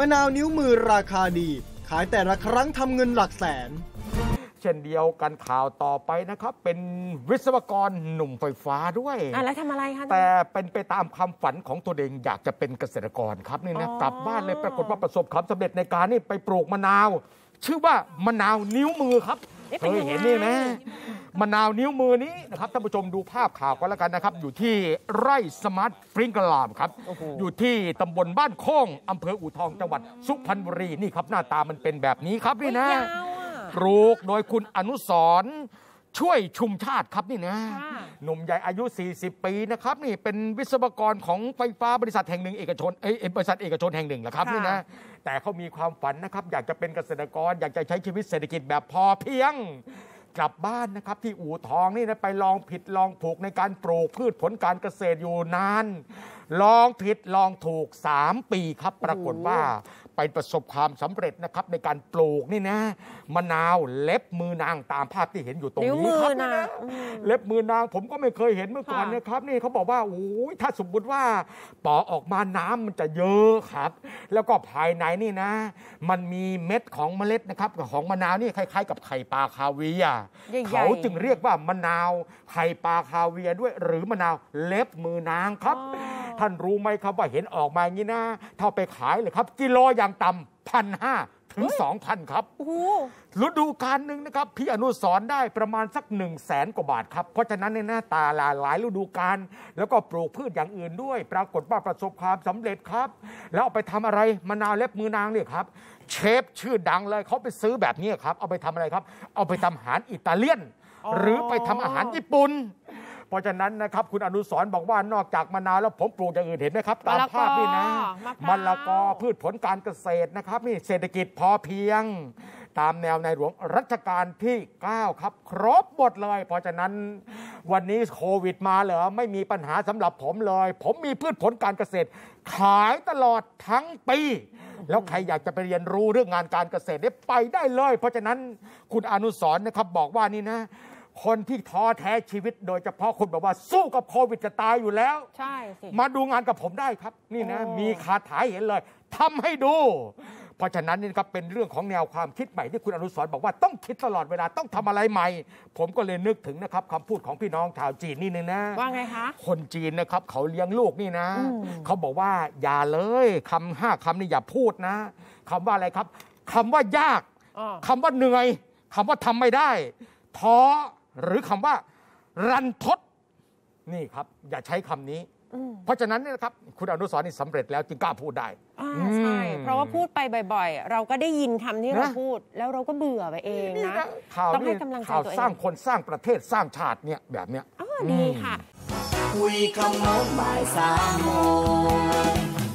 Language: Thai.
มะนาวนิ้วมือราคาดี ขายแต่ละครั้งทำเงินหลักแสน เช่นเดียวกันข่าวต่อไปนะครับ เป็นวิศวกรหนุ่มไฟฟ้าด้วยอ่ะแล้วทำอะไรคะแต่เป็นไปตามความฝันของตัวเองอยากจะเป็นเกษตรกรครับนี่นะกลับบ้านเลยปรากฏว่าประสบความสำเร็จในการนี่ไปปลูกมะนาว ชื่อว่ามะนาวนิ้วมือครับเคยเห็นนี่ไหมมะนาวนิ้วมือนี้นะครับท่านผู้ชมดูภาพข่าวก็แล้วกันนะครับ อยู่ที่ไร่สมาร์ท ฟริงกลามครับออยู่ที่ตำบลบ้านโค้งอำเภออู่ทองจังหวัดสุพรรณบุรี นี่ครับ หน้าตามันเป็นแบบนี้ครับนี่นะปลูกโดยคุณอนุสรช่วยชุมชาติครับนี่นะ หนุ่มใหญ่อายุ 40 ปีนะครับนี่เป็นวิศวกรของไฟฟ้าบริษัทแห่งหนึ่งเอกชนเอ้บริษัท เอกชนแห่งหนึ่งแหละครับนี่นะ แต่เขามีความฝันนะครับ อยากจะเป็นเกษตรกร อยากจะใช้ชีวิตเศรษฐกิจแบบพอเพียง กลับบ้านนะครับที่อู่ทองนี่นะไปลองผิดลองถูกในการปลูกพืชผลการเกษตรอยู่นาน ลองผิด ลองถูก 3 ปีครับปรากฏว่าไปประสบความสำเร็จนะครับในการปลูกนี่นะ มะนาวเล็บมือนางตามภาพที่เห็นอยู่ตรงนี้ครับนะเล็บมือนาง ผมก็ไม่เคยเห็นเมื่อก่อนนะครับ นี่เขาบอกว่าโอ้ยถ้าสมมติว่าปอออกมาน้ำมันจะเยอะครับ แล้วก็ภายในนี่นะ มันมีเม็ดของเมล็ดนะครับ ของมะนาวนี่คล้ายๆกับไข่ปลาคาเวียเขาจึงเรียกว่ามะนาวไข่ปลาคาเวียด้วย หรือมะนาวเล็บมือนางครับท่านรู้ไหมครับว่าเห็นออกมาอย่างนี้นะเท่าไปขายเลยครับกิโลอย่างต่ำพันห้าถึงสองพันครับฤดูการหนึ่งนะครับพี่อนุสรได้ประมาณสักหนึ่งแสนกว่าบาทครับเพราะฉะนั้นในหน้าตาหลายหลายฤดูกาลแล้วก็ปลูกพืชอย่างอื่นด้วย ปรากฏว่าประสบความสำเร็จครับ แล้วเอาไปทำอะไรมะนาวเล็บมือนางเนี่ยครับ เชฟชื่อดังเลยเขาไปซื้อแบบนี้ครับ เอาไปทำอะไรครับ เอาไปทำอาหารอิตาเลียน หรือไปทำอาหารญี่ปุ่นเพราะฉะนั้นนะครับคุณอนุสรบอกว่านอกจากมะนาวแล้วผมปลูกอย่างอื่นเห็นไหมครับตามภาพนี่นะมะละกอพืชผลการเกษตรนะครับนี่เศรษฐกิจพอเพียง ตามแนวในหลวงรัชกาลที่ 9 ครับ ครบหมดเลยเพราะฉะนั้นวันนี้โควิด มาเหรอไม่มีปัญหาสำหรับผมเลย ผมมีพืชผลการเกษตร ขายตลอดทั้งปีแล้วใครอยากจะไปเรียนรู้เรื่องงานการเกษตรเนี่ยไปได้เลยเพราะฉะนั้นคุณอนุสรนะครับบอกว่านี่นะคนที่ท้อแท้ชีวิตโดยเฉพาะคนบอกว่า สู้กับโควิดจะตายอยู่แล้ว ใช่สิ มาดูงานกับผมได้ครับ นี่นะ มีคาถาเห็นเลยทำให้ดู เพราะฉะนั้นนี่ครับเป็นเรื่องของแนวความคิดใหม่ที่คุณอนุสรบอกว่าต้องคิดตลอดเวลาต้องทำอะไรใหม่ ผมก็เลยนึกถึงนะครับคำพูดของพี่น้องชาวจีนนี่นึงนะ ว่าไงคะคนจีนนะครับ เขาเลี้ยงลูกนี่นะ เขาบอกว่าอย่าเลยคำห้าคำนี่อย่าพูดนะคำว่าอะไรครับคำว่ายากคำว่าเหนื่อยคำว่าทำไม่ได้ท้อหรือคำว่ารันทดนี่ครับอย่าใช้คำนี้ เพราะฉะนั้นนี่นะครับคุณอนุสรนี่สำเร็จแล้วจึงกล้าพูดได้ใช่ เพราะว่าพูดไปบ่อยๆ เราก็ได้ยินคำที่เราพูดแล้วเราก็เบื่อไปเองนะ ต้องให้กำลังใจตัวเองสร้างคนสร้างประเทศสร้างชาติเนี่ยแบบเนี้ยอ๋อดีค่ะ คุยคำนนบ่ายสามโมง